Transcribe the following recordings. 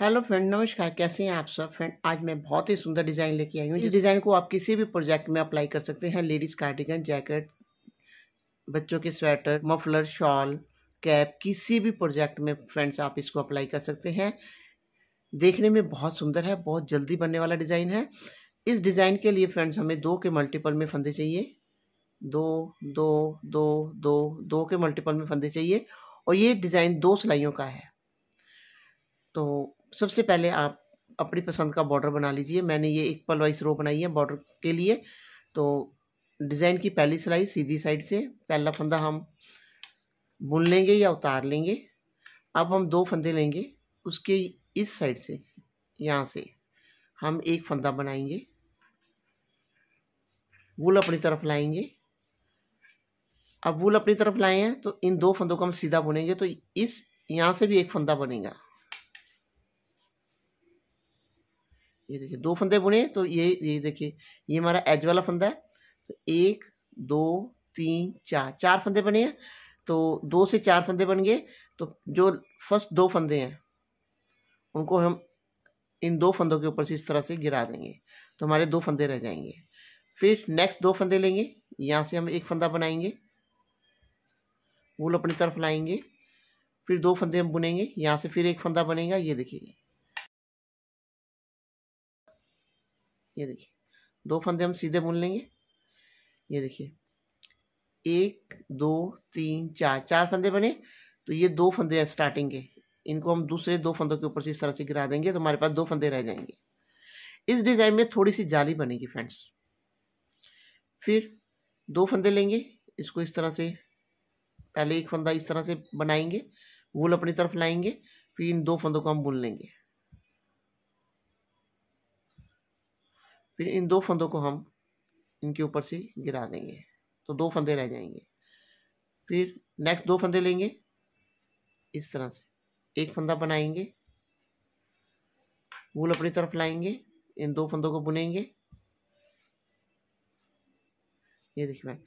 hello friend नमस्कार कैसे हैं आप सब फ्रेंड आज मैं बहुत ही सुंदर डिज़ाइन लेके आई हूँ इस डिज़ाइन को आप किसी भी प्रोजेक्ट में अप्लाई कर सकते हैं लेडीज़ कार्डिगन जैकेट बच्चों के स्वेटर मफलर शॉल कैप किसी भी प्रोजेक्ट में फ्रेंड्स आप इसको अप्लाई कर सकते हैं देखने में बहुत सुंदर है बहुत जल्दी बनने वाला डिज़ाइन है इस डिज़ाइन के लिए फ्रेंड्स हमें दो के मल्टीपल में फंदे चाहिए दो दो दो दो दो के मल्टीपल में फंदे चाहिए और ये डिज़ाइन दो सिलाइयों का है तो सबसे पहले आप अपनी पसंद का बॉर्डर बना लीजिए मैंने ये एक पल वाइस रो बनाई है बॉर्डर के लिए तो डिज़ाइन की पहली सिलाई सीधी साइड से पहला फंदा हम बुन लेंगे या उतार लेंगे अब हम दो फंदे लेंगे उसके इस साइड से यहाँ से हम एक फंदा बनाएंगे वूल अपनी तरफ लाएंगे अब वूल अपनी तरफ लाए हैं तो इन दो फंदों को हम सीधा बुनेंगे तो इस यहाँ से भी एक फंदा बनेगा ये देखिए दो फंदे बुने तो ये ये देखिए ये हमारा एज वाला फंदा है तो एक दो तीन चार चार फंदे बने हैं तो दो से चार फंदे बन गए तो जो फर्स्ट दो फंदे हैं उनको हम इन दो फंदों के ऊपर से इस तरह से गिरा देंगे तो हमारे दो फंदे रह जाएंगे फिर नेक्स्ट दो फंदे लेंगे यहाँ से हम एक फंदा बनाएंगे वूल अपनी तरफ लाएंगे फिर दो फंदे हम बुनेंगे यहाँ से फिर एक फंदा बनेगा ये देखिए ये देखिए दो फंदे हम सीधे बुन लेंगे ये देखिए एक दो तीन चार चार फंदे बने तो ये दो फंदे हैं स्टार्टिंग के इनको हम दूसरे दो फंदों के ऊपर से इस तरह से गिरा देंगे तो हमारे पास दो फंदे रह जाएंगे इस डिज़ाइन में थोड़ी सी जाली बनेगी फ्रेंड्स फिर दो फंदे लेंगे इसको इस तरह से पहले एक फंदा इस तरह से बनाएंगे वूल अपनी तरफ लाएंगे फिर इन दो फंदों को हम बुन लेंगे फिर इन दो फंदों को हम इनके ऊपर से गिरा देंगे तो दो फंदे रह जाएंगे फिर नेक्स्ट दो फंदे लेंगे इस तरह से एक फंदा बनाएंगे वूल अपनी तरफ लाएंगे इन दो फंदों को बुनेंगे ये देखिए मैं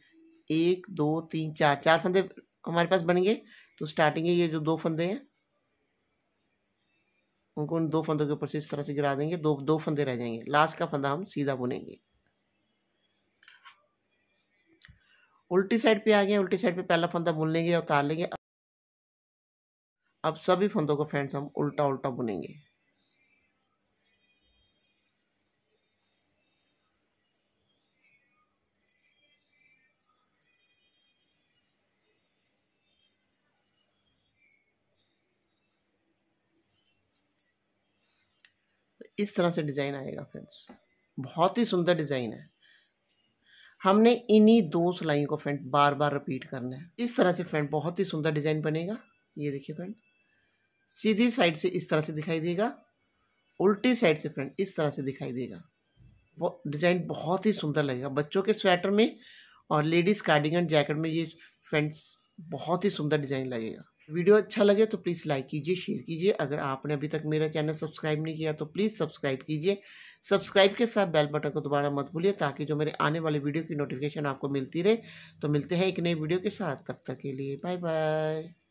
एक दो तीन चार चार फंदे हमारे पास बनेंगे तो स्टार्टिंग ये जो दो फंदे हैं उनको उन दो फंदों के ऊपर से इस तरह से गिरा देंगे दो दो फंदे रह जाएंगे लास्ट का फंदा हम सीधा बुनेंगे उल्टी साइड पे आ गए उल्टी साइड पे पहला फंदा बुन लेंगे और उतार लेंगे अब सभी फंदों को फ्रेंड्स हम उल्टा उल्टा बुनेंगे इस तरह से डिज़ाइन आएगा फ्रेंड्स बहुत ही सुंदर डिज़ाइन है हमने इन्हीं दो सिलाइयों को फ्रेंड बार बार रिपीट करना है इस तरह से फ्रेंड बहुत ही सुंदर डिज़ाइन बनेगा ये देखिए फ्रेंड सीधी साइड से इस तरह से दिखाई देगा उल्टी साइड से फ्रेंड इस तरह से दिखाई देगा वो डिज़ाइन बहुत ही सुंदर लगेगा बच्चों के स्वेटर में और लेडीज़ कार्डिगन जैकेट में ये फ्रेंड्स बहुत ही सुंदर डिज़ाइन लगेगा वीडियो अच्छा लगे तो प्लीज़ लाइक कीजिए शेयर कीजिए अगर आपने अभी तक मेरा चैनल सब्सक्राइब नहीं किया तो प्लीज़ सब्सक्राइब कीजिए सब्सक्राइब के साथ बेल बटन को दोबारा मत भूलिए ताकि जो मेरे आने वाले वीडियो की नोटिफिकेशन आपको मिलती रहे तो मिलते हैं एक नई वीडियो के साथ तब तक के लिए बाय बाय